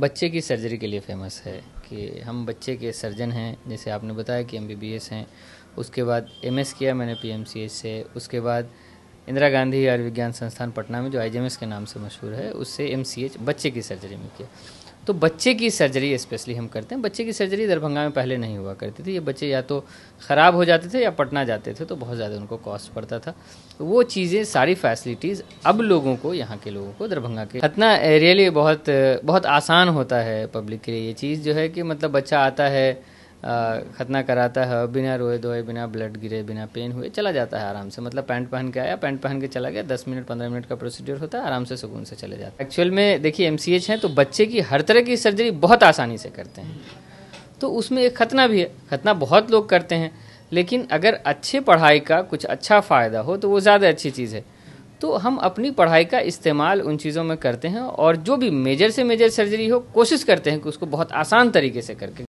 बच्चे की सर्जरी के लिए फेमस है कि हम बच्चे के सर्जन हैं जैसे आपने बताया कि एम हैं उसके बाद एम किया मैंने पी से उसके बाद इंदिरा गांधी आयुर्विज्ञान संस्थान पटना में जो आई के नाम से मशहूर है उससे एम बच्चे की सर्जरी में किया तो बच्चे की सर्जरी स्पेशली हम करते हैं बच्चे की सर्जरी दरभंगा में पहले नहीं हुआ करती थी ये बच्चे या तो ख़राब हो जाते थे या पटना जाते थे तो बहुत ज़्यादा उनको कॉस्ट पड़ता था तो वो चीज़ें सारी फैसिलिटीज़ अब लोगों को यहाँ के लोगों को दरभंगा के इतना रियली बहुत बहुत आसान होता है पब्लिक के लिए ये चीज़ जो है कि मतलब बच्चा आता है खतना कराता है बिना रोए धोए बिना ब्लड गिरे बिना पेन हुए चला जाता है आराम से मतलब पैंट पहन के आया पैंट पहन के चला गया दस मिनट पंद्रह मिनट का प्रोसीजर होता है आराम से सुकून से चले जाता है एक्चुअल में देखिए एम सी एच है तो बच्चे की हर तरह की सर्जरी बहुत आसानी से करते हैं तो उसमें एक खतना भी है खतना बहुत लोग करते हैं लेकिन अगर अच्छे पढ़ाई का कुछ अच्छा फ़ायदा हो तो वो ज़्यादा अच्छी चीज़ है तो हम अपनी पढ़ाई का इस्तेमाल उन चीज़ों में करते हैं और जो भी मेजर से मेजर सर्जरी हो कोशिश करते हैं कि उसको बहुत आसान तरीके से करके